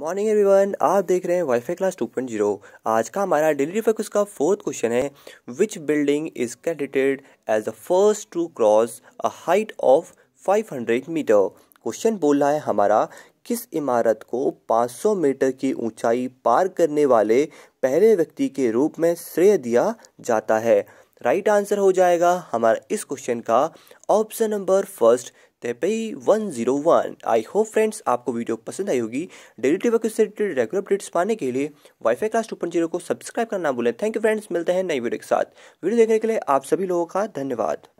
morning everyone आप देख रहे हैं वाईफाई क्लास 2.0 आज का हमारा डेली फोकस का फोर्थ क्वेश्चन है which building is candidate as the first to cross a height of 500 metre question बोल रहा है हमारा किस इमारत को 500 मीटर की ऊंचाई पार करने वाले पहले व्यक्ति के रूप में श्रेय दिया जाता है राइट आंसर हो जाएगा हमारा इस क्वेश्चन का ऑप्शन नंबर फर्स्ट तेपई one zero one I hope friends आपको वीडियो पसंद आई होगी डेली टीवी से रिलेटेड रेगुलर अपडेट्स पाने के लिए WiFi class two point zero को सब्सक्राइब करना ना भूलें थैंक यू फ्रेंड्स मिलते हैं नई वीडियो के साथ वीडियो देखने के लिए आप सभी लोगों का धन्यवाद